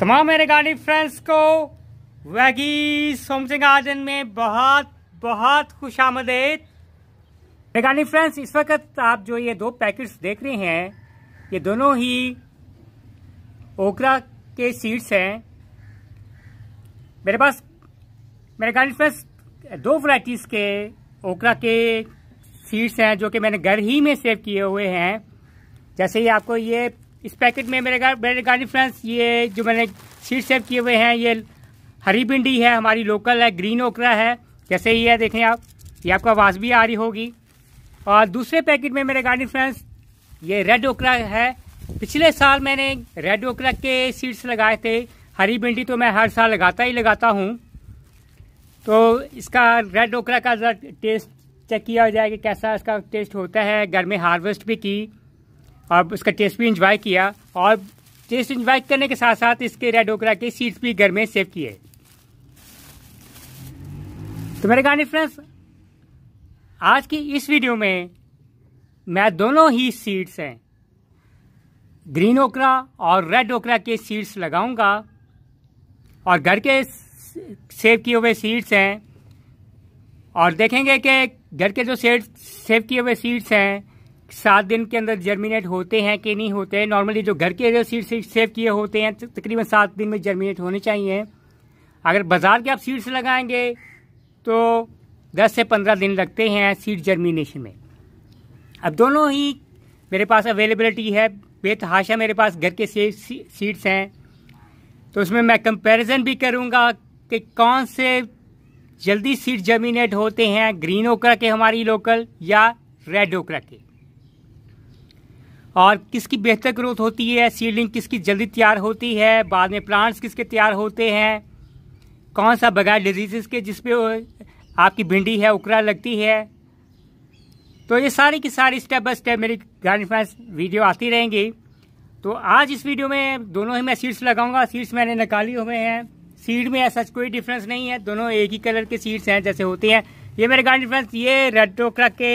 तमाम मेरे गाड़ी फ्रेंड्स को वैगी सोम सिंह आजन में बहुत बहुत खुश आमदेद मेरे फ्रेंड्स इस वक्त आप जो ये दो पैकेट्स देख रहे हैं ये दोनों ही ओकरा के सीड्स हैं मेरे पास मेरे गाड़ी फ्रेंड्स दो वराइटीज़ के ओकरा के सीड्स हैं जो कि मैंने घर ही में सेव किए हुए हैं जैसे ही आपको ये इस पैकेट में मेरे मेरे गार्डन फ्रेंड्स ये जो मैंने सीड सेव किए हुए हैं ये हरी भिंडी है हमारी लोकल है ग्रीन ओकरा है जैसे ही है देखें आप ये आपको आवाज़ भी आ रही होगी और दूसरे पैकेट में मेरे गार्डन फ्रेंड्स ये रेड ओकरा है पिछले साल मैंने रेड ओकरा के सीड्स लगाए थे हरी भिंडी तो मैं हर साल लगाता ही लगाता हूँ तो इसका रेड ओकरा का टेस्ट चेक किया जाए कि कैसा इसका टेस्ट होता है घर में हार्वेस्ट भी की और उसका टेस्ट भी इंजॉय किया और टेस्ट इंजॉय करने के साथ साथ इसके रेड ओकरा के सीट्स भी घर में सेव किए तो मेरे गाने फ्रेंड्स आज की इस वीडियो में मैं दोनों ही सीड्स हैं ग्रीन ओकरा और रेड ओकरा के सीड्स लगाऊंगा और घर के सेव किए हुए सीड्स हैं और देखेंगे कि घर के जो सेव किए हुए सीड्स हैं सात दिन के अंदर जर्मिनेट होते हैं कि नहीं होते हैं नॉर्मली जो घर के जो से, सेव किए होते हैं तो तकरीबन सात दिन में जर्मिनेट होने चाहिए अगर बाज़ार के आप सीड्स लगाएंगे तो दस से पंद्रह दिन लगते हैं सीड जर्मिनेशन में अब दोनों ही मेरे पास अवेलेबलिटी है बेतहाशा मेरे पास घर के सीड्स हैं तो उसमें मैं कंपेरिजन भी करूँगा कि कौन से जल्दी सीड जर्मिनेट होते हैं ग्रीन ओकरा के हमारी लोकल या रेड ओकरा के और किसकी बेहतर ग्रोथ होती है सीडलिंग किसकी जल्दी तैयार होती है बाद में प्लांट्स किसके तैयार होते हैं कौन सा बगैर डिजीज़ के जिसपे आपकी भिंडी है उकरा लगती है तो ये सारी की सारी स्टेप बाय स्टेप मेरी गार्डन फ्रेंड्स वीडियो आती रहेंगी तो आज इस वीडियो में दोनों ही मैं सीड्स लगाऊंगा सीड्स मैंने निकाली हुए हैं सीड में ऐसा कोई डिफरेंस नहीं है दोनों एक ही कलर के सीड्स हैं जैसे होते हैं ये मेरे गार्डन फ्रेंड्स ये रेड टोकरा के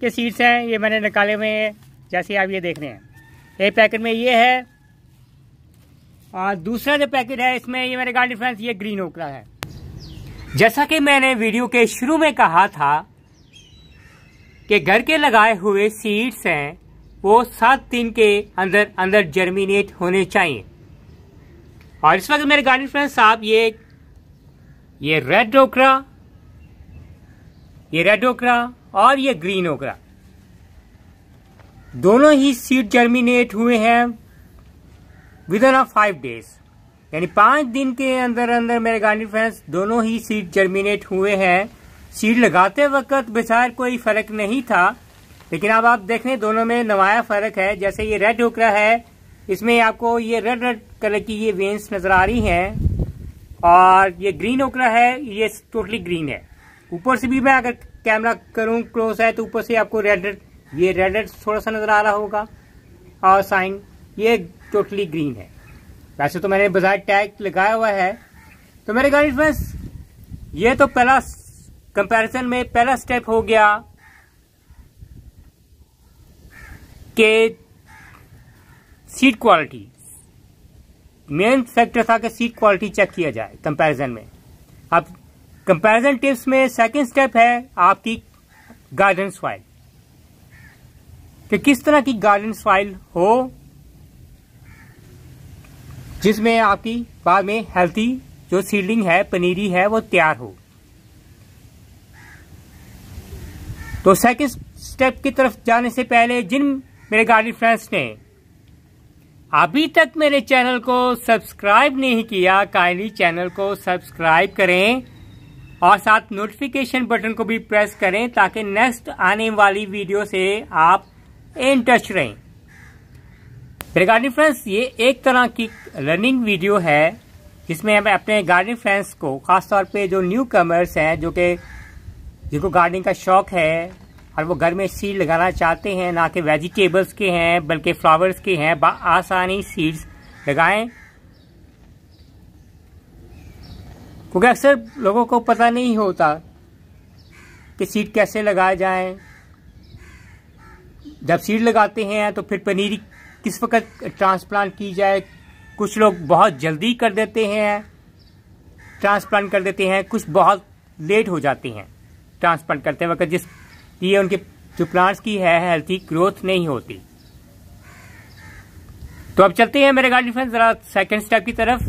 के सीड्स हैं ये मैंने निकाले हुए हैं जैसे आप ये देख रहे हैं एक पैकेट में ये है और दूसरा जो पैकेट है इसमें ये मेरे गार्डन फ्रेंड्स ये ग्रीन ओकरा है जैसा कि मैंने वीडियो के शुरू में कहा था कि घर के लगाए हुए सीड्स हैं वो सात दिन के अंदर अंदर जर्मिनेट होने चाहिए और इस वक्त मेरे गार्डन फ्रेंड्स आप ये ये रेड ओकरा ये रेड ओकरा और ये ग्रीन ओकरा दोनों ही सीड जर्मिनेट हुए हैं विद इन फाइव डेज यानी पांच दिन के अंदर अंदर मेरे गार्डन फ्रेंड्स दोनों ही सीड जर्मिनेट हुए हैं सीड लगाते वक्त बेचार कोई फर्क नहीं था लेकिन अब आप देख रहे दोनों में नवाया फर्क है जैसे ये रेड होकर है इसमें आपको ये रेड रेड कलर की ये वेंस नजर आ रही हैं और ये ग्रीन होकर है ये टोटली ग्रीन है ऊपर से भी मैं अगर कैमरा करूं क्लोज है तो ऊपर से आपको रेड रेड ये रेड एड थोड़ा सा नज़र आ रहा होगा और साइन ये टोटली ग्रीन है वैसे तो मैंने बाजार टैग लगाया हुआ है तो मेरे गाड़ी फ्रेंड्स ये तो पहला कंपैरिजन में पहला स्टेप हो गया के सीट क्वालिटी मेन फैक्टर था कि सीट क्वालिटी चेक किया जाए कंपैरिजन में अब कंपैरिजन टिप्स में सेकंड स्टेप है आपकी गार्डन सॉइल कि किस तरह की गाइडेंस फाइल हो जिसमें आपकी बाद में हेल्थी जो सीडलिंग है पनीरी है वो तैयार हो तो सेकंड स्टेप की तरफ जाने से पहले जिन मेरे गार्डन फ्रेंड्स ने अभी तक मेरे चैनल को सब्सक्राइब नहीं किया काइंडली चैनल को सब्सक्राइब करें और साथ नोटिफिकेशन बटन को भी प्रेस करें ताकि नेक्स्ट आने वाली वीडियो से आप इन टच रहें गार्डनिंग फ्रेंड्स ये एक तरह की लर्निंग वीडियो है जिसमें हम अपने गार्डनिंग फ्रेंड्स को खासतौर पे जो न्यू कमर्स हैं जो कि जिनको गार्डनिंग का शौक है और वो घर में सीड लगाना चाहते हैं ना कि वेजिटेबल्स के हैं बल्कि फ्लावर्स के हैं आसानी सीड्स लगाएं क्योंकि अक्सर लोगों को पता नहीं होता कि सीड कैसे लगाए जाएं जब सीड लगाते हैं तो फिर पनीरी किस वक्त ट्रांसप्लांट की जाए कुछ लोग बहुत जल्दी कर देते हैं ट्रांसप्लांट कर देते हैं कुछ बहुत लेट हो जाते हैं ट्रांसप्लांट करते वक्त जिस ये उनके जो प्लांट्स की है हेल्थी ग्रोथ नहीं होती तो अब चलते हैं मेरे गार्डन फ्रेंड्स ज़रा सेकंड स्टेप की तरफ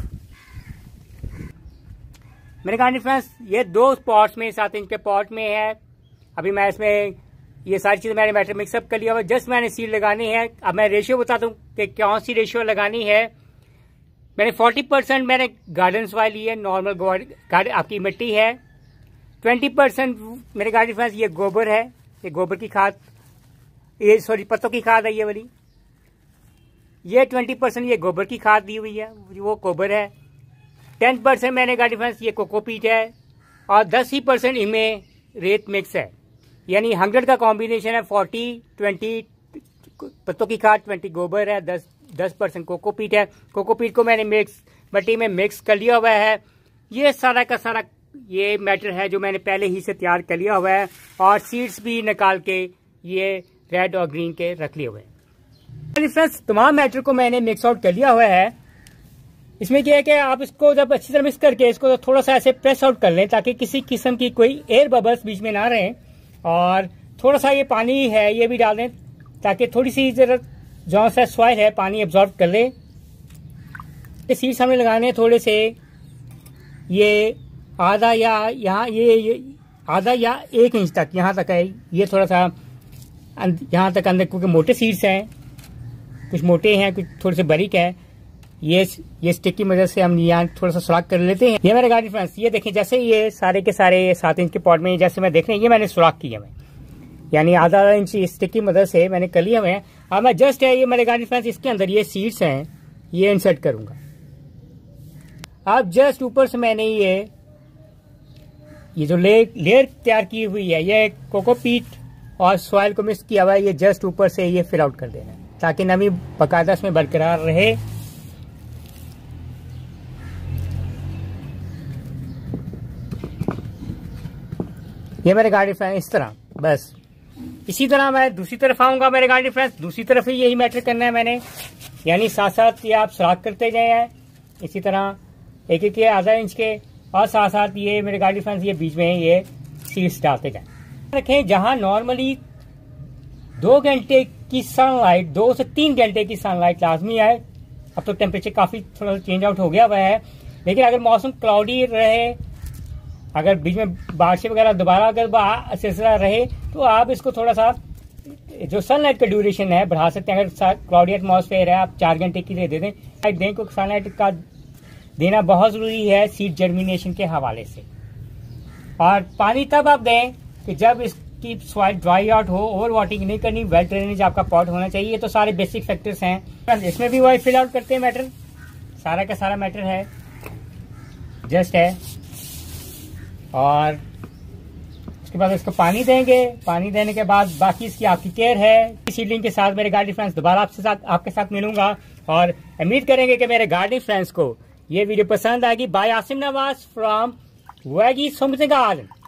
मेरे गार्डन फ्रेंड्स ये दो पॉट्स में सात इंच के पॉट में है अभी मैं इसमें ये सारी चीज़ें मैंने मैटर मिक्सअप कर लिया जस्ट मैंने सीड लगानी है अब मैं रेशियो बता दू कि कौन सी रेशियो लगानी है मैंने 40 परसेंट मैंने गार्डन सॉइल ली है नॉर्मल आपकी मिट्टी है 20 परसेंट मेरे गार्डन फैंस ये गोबर है ये गोबर की खाद ये सॉरी पत्तों की खाद है ये वाली ये 20 परसेंट ये गोबर की खाद दी हुई है वो गोबर है 10 परसेंट मैंने गार्डन फैंस ये कोकोपीट है और 10 ही परसेंट इनमें रेत मिक्स है यानी हंड्रेड का कॉम्बिनेशन है फोर्टी ट्वेंटी पत्तों की खाद ट्वेंटी गोबर है दस दस परसेंट कोकोपीट है कोकोपीट को मैंने मिक्स मट्टी में मिक्स कर लिया हुआ है ये सारा का सारा ये मैटर है जो मैंने पहले ही से तैयार कर लिया हुआ है और सीड्स भी निकाल के ये रेड और ग्रीन के रख लिए हुए हैं फ्रेंड्स तमाम मैटर को मैंने मिक्स आउट कर लिया हुआ है इसमें क्या है कि आप इसको जब अच्छी तरह मिक्स करके इसको थोड़ा सा ऐसे प्रेस आउट कर लें ताकि किसी किस्म की कोई एयर बबल्स बीच में ना रहें और थोड़ा सा ये पानी है ये भी डाल दें ताकि थोड़ी सी जरूरत जो सा सॉइल है पानी एब्जॉर्ब कर ले ये सीड्स हमें लगाने हैं थोड़े से ये आधा या यहाँ ये, ये आधा या एक इंच तक यहाँ तक है ये थोड़ा सा अं-, यहाँ तक अंदर क्योंकि मोटे सीड्स हैं कुछ मोटे हैं कुछ थोड़े से बारीक है ये ये स्टिक की मदद से हम यहाँ थोड़ा सा सुराख कर लेते हैं ये मेरे गार्डन फ्रेंड्स ये देखें जैसे ये सारे के सारे सात इंच के पॉट में जैसे मैं देख रहे हैं ये मैंने सुराख किया है यानी आधा आधा इंच स्टिक की मदद से मैंने कर लिया हुए अब मैं जस्ट है ये मेरे गार्डन फ्रेंड्स इसके अंदर ये सीड्स हैं ये इंसर्ट करूंगा अब जस्ट ऊपर से मैंने ये ये जो ले, लेयर तैयार की हुई है ये कोकोपीट और सॉइल को मिक्स किया हुआ है ये जस्ट ऊपर से ये फिल आउट कर देना ताकि नमी बकायदा इसमें बरकरार रहे ये मेरे गाड़ी फ्रेंड इस तरह बस इसी तरह मैं दूसरी तरफ आऊंगा मेरे गाड़ी फ्रेंड दूसरी तरफ ही यही मैटर करना है मैंने यानी साथ साथ ये आप सुराख करते जाए इसी तरह एक एक आधा इंच के और साथ साथ ये मेरे गाड़ी फ्रेंड ये बीच में ये सीट्स डालते जाए रखें जहां नॉर्मली दो घंटे की सनलाइट दो से तीन घंटे की सनलाइट लाजमी आए अब तो टेम्परेचर काफ़ी थोड़ा चेंज आउट हो गया हुआ है लेकिन अगर मौसम क्लाउडी रहे अगर बीच में बारिश वगैरह दोबारा अगर सिलसिला रहे तो आप इसको थोड़ा सा जो सनलाइट का ड्यूरेशन है बढ़ा सकते हैं अगर क्लाउडी एटमोसफेयर है आप चार घंटे के लिए दे दें लाइट दें क्योंकि सनलाइट का देना बहुत ज़रूरी है सीड जर्मिनेशन के हवाले से और पानी तब आप दें कि जब इसकी सॉइल ड्राई आउट हो ओवर वाटिंग नहीं करनी वेल ड्रेनेज आपका पॉट होना चाहिए ये तो सारे बेसिक फैक्टर्स हैं इसमें भी वही फिल आउट करते हैं मैटर सारा का सारा मैटर है जस्ट है और उसके बाद इसको पानी देंगे पानी देने के बाद बाकी इसकी आपकी केयर है सीडलिंग के साथ मेरे गार्डन फ्रेंड्स दोबारा आपसे साथ आपके साथ मिलूंगा और उम्मीद करेंगे कि मेरे गार्डन फ्रेंड्स को ये वीडियो पसंद आएगी by Asim Nawaz from veggie सोमसिंह गार्डन